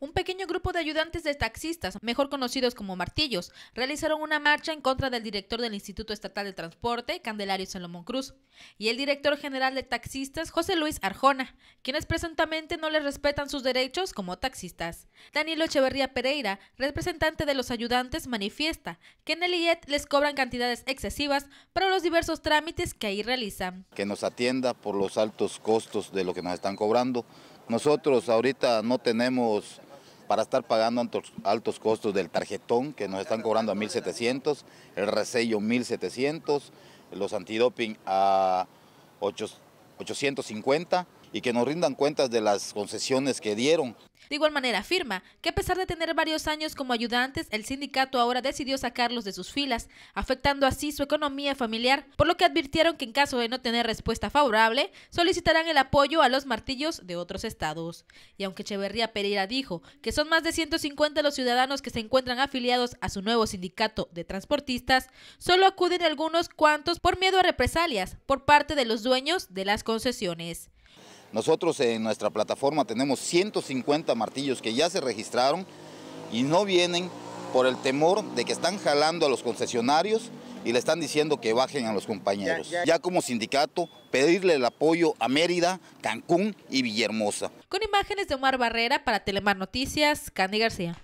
Un pequeño grupo de ayudantes de taxistas, mejor conocidos como martillos, realizaron una marcha en contra del director del Instituto Estatal de Transporte, Candelario Salomón Cruz, y el director general de taxistas, José Luis Arjona, quienes presuntamente no les respetan sus derechos como taxistas. Danilo Echeverría Pereira, representante de los ayudantes, manifiesta que en el IET les cobran cantidades excesivas para los diversos trámites que ahí realizan. Que nos atienda por los altos costos de lo que nos están cobrando. Nosotros ahorita no tenemos para estar pagando altos, costos del tarjetón que nos están cobrando a 1.700, el resello 1.700, los antidoping a 8, 850 y que nos rindan cuentas de las concesiones que dieron de igual manera afirma que a pesar de tener varios años como ayudantes, el sindicato ahora decidió sacarlos de sus filas, afectando así su economía familiar, por lo que advirtieron que en caso de no tener respuesta favorable, solicitarán el apoyo a los martillos de otros estados. Y aunque Echeverría Pereira dijo que son más de 150 los ciudadanos que se encuentran afiliados a su nuevo sindicato de transportistas, solo acuden algunos cuantos por miedo a represalias por parte de los dueños de las concesiones. Nosotros en nuestra plataforma tenemos 150 martillos que ya se registraron y no vienen por el temor de que están jalando a los concesionarios y le están diciendo que bajen a los compañeros. Ya, como sindicato, pedirle el apoyo a Mérida, Cancún y Villahermosa. Con imágenes de Omar Barrera para Telemar Noticias, Candy García.